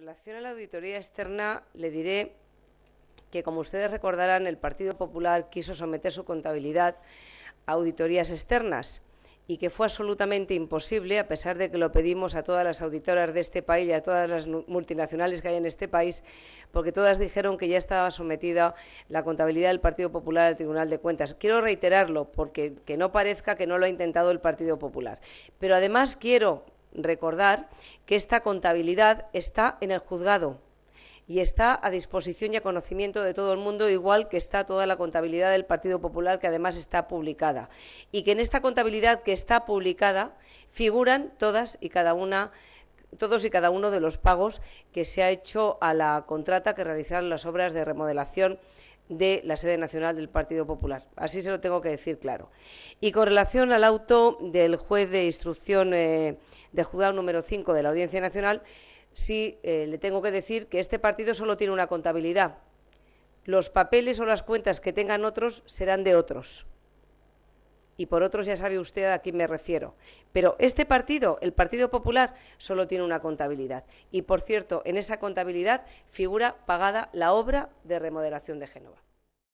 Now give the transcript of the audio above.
En relación a la auditoría externa, le diré que, como ustedes recordarán, el Partido Popular quiso someter su contabilidad a auditorías externas y que fue absolutamente imposible, a pesar de que lo pedimos a todas las auditoras de este país y a todas las multinacionales que hay en este país, porque todas dijeron que ya estaba sometida la contabilidad del Partido Popular al Tribunal de Cuentas. Quiero reiterarlo, porque que no parezca que no lo ha intentado el Partido Popular. Pero además quiero recordar que esta contabilidad está en el juzgado y está a disposición y a conocimiento de todo el mundo, igual que está toda la contabilidad del Partido Popular, que además está publicada. Y que en esta contabilidad que está publicada figuran todas y cada una todos y cada uno de los pagos que se ha hecho a la contrata que realizaron las obras de remodelación de la sede nacional del Partido Popular. Así se lo tengo que decir claro. Y con relación al auto del juez de instrucción eh, de juzgado número 5 de la Audiencia Nacional, sí eh, le tengo que decir que este partido solo tiene una contabilidad. Los papeles o las cuentas que tengan otros serán de otros. Y por otros ya sabe usted a quién me refiero. Pero este partido, el Partido Popular, solo tiene una contabilidad. Y por cierto, en esa contabilidad figura pagada la obra de remodelación de Génova.